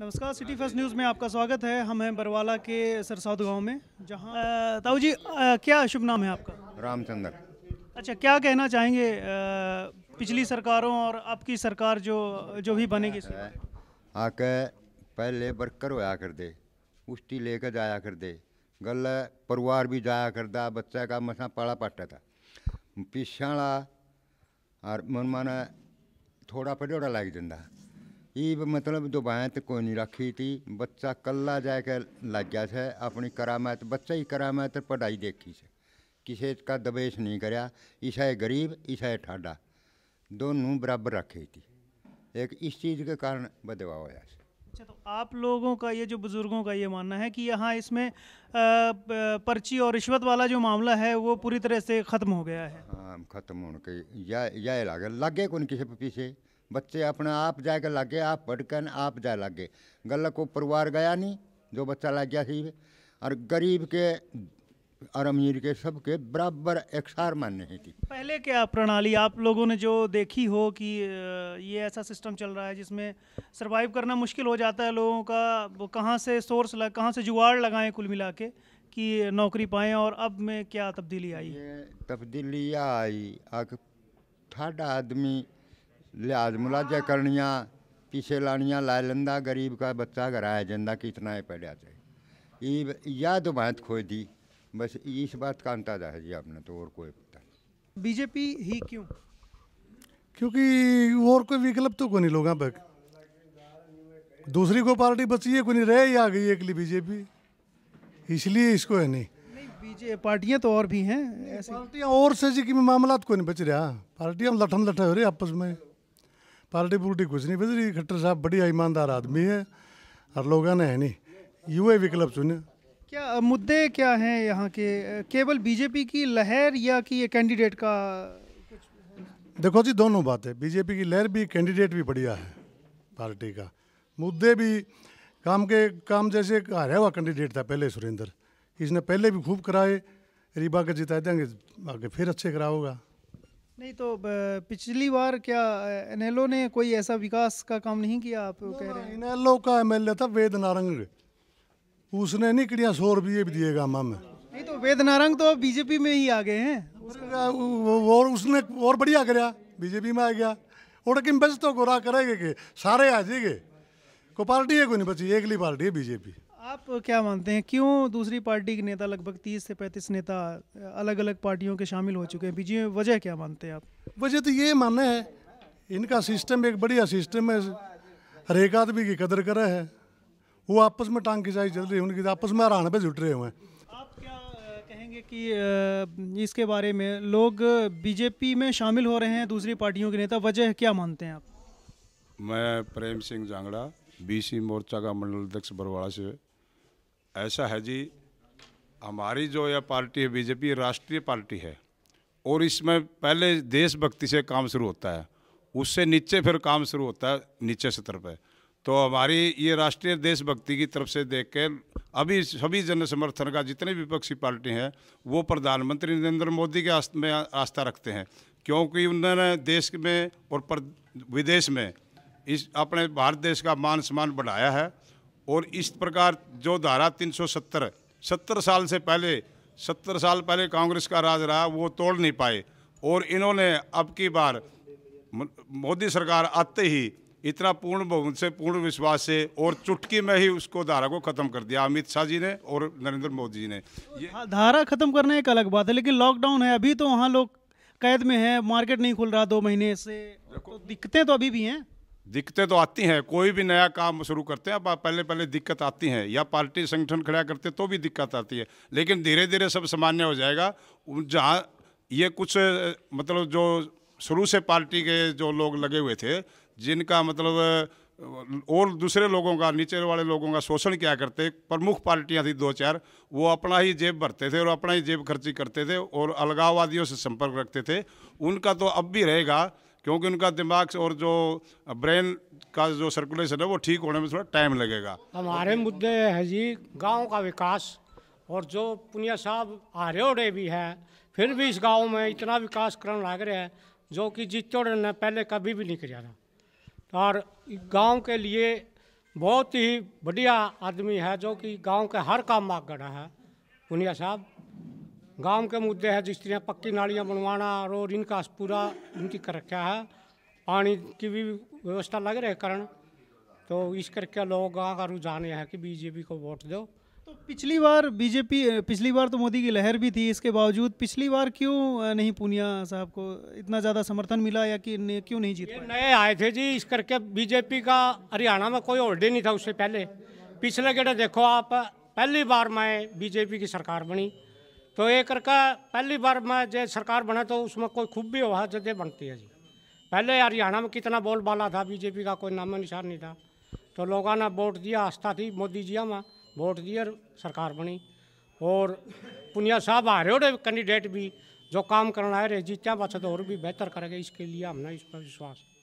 नमस्कार city first news में आपका स्वागत है हम हैं बरवाला के सरसौद गांव में जहां ताऊ जी आ, क्या शुभ नाम है आपका रामचंद्र अच्छा क्या कहना चाहेंगे आ, पिछली सरकारों और आपकी सरकार जो जो भी बनेगी आके पहले वर्कर होया कर दे उष्टी लेकर जाया कर दे गल परिवार भी जाया करता बच्चा का मसा पाला पाटा था पिछाला और मन मन थोड़ा पटोड़ा लग जाता ये मतलब दुबायत तो कोई नहीं रखी थी बच्चा कला जाकर लग गया से अपनी करामत बच्चा ही करामत पढ़ाई देखी से किसी का दबेश नहीं कर ईसा गरीब ईसा ठाडा दोनों बराबर रखी थी एक इस चीज़ के कारण बदवा होया अच्छा तो आप लोगों का ये जो बुज़ुर्गों का ये मानना है कि यहाँ इसमें पर्ची और रिश्वत वाला जो मामला है वो पूरी तरह से ख़त्म हो गया है हाँ ख़त्म होने के या, या लागे लागे कौन किसी पीछे बच्चे अपने आप जाके लागे आप भटकन आप जा लागे गल को परिवार गया नहीं जो बच्चा लग गया थी और गरीब के और अमीर के सबके बराबर एकसार मान्य है थी पहले क्या प्रणाली आप लोगों ने जो देखी हो कि ये ऐसा सिस्टम चल रहा है जिसमें सरवाइव करना मुश्किल हो जाता है लोगों का वो कहाँ से सोर्स लग कहाँ से जुगाड़ लगाएं कुल मिला के कि नौकरी पाएँ और अब में क्या तब्दीली आई है तब्दीली आई अगर ठाडा आदमी लिहाज मुलाजा करनिया पीछे लानियाँ ला लंदा गरीब का बच्चा घर जाना कितना है पैदा चाहिए ये या तो बात खोए दी बस इस बात का अंदाजा है जी आपने तो और कोई पता नहीं बीजेपी ही क्यों क्योंकि और कोई विकल्प तो कोई नहीं लोग दूसरी कोई पार्टी बची है कोई नहीं रह आ गई एक बीजेपी इसलिए इसको है नहीं बीजेपी पार्टियां तो और भी हैं पार्टियां और से जी की मामला कोई नहीं बच रहा पार्टियां लठम लठे हो रही आपस में पार्टी पुर्टी कुछ नहीं बजरी खट्टर साहब बढ़िया ईमानदार आदमी है और लोगों ने है नहीं यूए विकल्प चुने क्या मुद्दे क्या हैं यहाँ के केवल बीजेपी की लहर या कि ये कैंडिडेट का देखो जी दोनों बातें बीजेपी की लहर भी कैंडिडेट भी बढ़िया है पार्टी का मुद्दे भी काम के काम जैसे हारा हुआ कैंडिडेट था पहले सुरेंद्र इसने पहले भी खूब कराए रीबा के जिता देंगे आगे फिर अच्छे कराओगा नहीं तो पिछली बार क्या एनएलओ ने कोई ऐसा विकास का काम नहीं किया आप कह रहे हैं एनएलओ का एमएलए था वेद नारंग उसने नहीं कड़िया सौ रुपये भी दिएगा में नहीं तो वेद नारंग तो बीजेपी में ही आ गए हैं और उसने और बढ़िया कराया बीजेपी में आ गया और किम बच तो गोरा करेगा के सारे आ जाएगे को पार्टी है कोई नहीं बची एकली पार्टी है बीजेपी आप क्या मानते हैं क्यों दूसरी पार्टी के नेता लगभग तीस से पैंतीस नेता अलग अलग पार्टियों के शामिल हो चुके हैं बीजेपी में वजह क्या मानते हैं आप वजह तो ये मानना है इनका सिस्टम एक बढ़िया सिस्टम है हर एक आदमी की कदर करे है वो आपस में टांग खिंचाई चल रही है उनकी तो आपस में हराने पे जुट रहे हुए हैं आप क्या कहेंगे कि इसके बारे में लोग बीजेपी में शामिल हो रहे हैं दूसरी पार्टियों के नेता वजह क्या मानते हैं आप मैं प्रेम सिंह जांगड़ा बीसी मोर्चा का मंडल अध्यक्ष बरवाड़ा से ऐसा है जी हमारी जो यह पार्टी है बीजेपी राष्ट्रीय पार्टी है और इसमें पहले देशभक्ति से काम शुरू होता है उससे नीचे फिर काम शुरू होता है नीचे स्तर पर तो हमारी ये राष्ट्रीय देशभक्ति की तरफ से देख के अभी सभी जन समर्थन का जितने विपक्षी पार्टी हैं वो प्रधानमंत्री नरेंद्र मोदी के आस्थ में आस्था रखते हैं क्योंकि उन्होंने देश में और पर विदेश में इस अपने भारत देश का मान सम्मान बढ़ाया है और इस प्रकार जो धारा 370 सत्तर साल से पहले सत्तर साल पहले कांग्रेस का राज रहा वो तोड़ नहीं पाए और इन्होंने अब की बार मोदी सरकार आते ही इतना पूर्ण बहुमत से पूर्ण विश्वास से और चुटकी में ही उसको धारा को खत्म कर दिया अमित शाह जी ने और नरेंद्र मोदी जी ने ये हाँ, धारा खत्म करना एक अलग बात है लेकिन लॉकडाउन है अभी तो वहाँ लोग कैद में है मार्केट नहीं खुल रहा दो महीने से तो दिक्कतें तो अभी भी हैं दिक्कतें तो आती हैं कोई भी नया काम शुरू करते हैं पहले पहले दिक्कत आती हैं या पार्टी संगठन खड़ा करते तो भी दिक्कत आती है लेकिन धीरे धीरे सब सामान्य हो जाएगा जहाँ ये कुछ मतलब जो शुरू से पार्टी के जो लोग लगे हुए थे जिनका मतलब और दूसरे लोगों का नीचे वाले लोगों का शोषण क्या करते प्रमुख पार्टियां थी दो चार वो अपना ही जेब भरते थे और अपना ही जेब खर्ची करते थे और अलगाववादियों से संपर्क रखते थे उनका तो अब भी रहेगा क्योंकि उनका दिमाग और जो ब्रेन का जो सर्कुलेशन है वो ठीक होने में थोड़ा टाइम लगेगा हमारे मुद्दे है जी गाँव का विकास और जो पुनिया साहब आरे ओरे भी है फिर भी इस गांव में इतना विकास करने लग रहे हैं जो कि जित्तौड़ ने पहले कभी भी नहीं किया था और गांव के लिए बहुत ही बढ़िया आदमी है जो कि गांव के हर काम मांग गड़ा है पुनिया साहब गांव के मुद्दे हैं जिस तरह पक्की नालियाँ बनवाना और इनका पूरा इनकी कर रखा है पानी की भी व्यवस्था लग रही है करण तो इस करके लोग का रुझान यह है कि बीजेपी को वोट दो तो पिछली बार बीजेपी पिछली बार तो मोदी की लहर भी थी इसके बावजूद पिछली बार क्यों नहीं पूनिया साहब को इतना ज़्यादा समर्थन मिला या कि क्यों नहीं जीते नए आए थे जी इस करके बीजेपी का हरियाणा में कोई होल्डे नहीं था उससे पहले पिछले गेटे देखो आप पहली बार मैं बीजेपी की सरकार बनी तो ये करके पहली बार मैं जो सरकार बना तो उसमें कोई खूब भी हुआ जदे बनती है जी पहले हरियाणा में कितना बोल बाला था बीजेपी का कोई नामो निशान नहीं था तो लोगों ने वोट दिया आस्था थी मोदी जी में वोट दिए सरकार बनी और पुनिया साहब आ रहे हो कैंडिडेट भी जो काम करना है जीत्या तो और भी बेहतर करेंगे इसके लिए हमने इस पर विश्वास है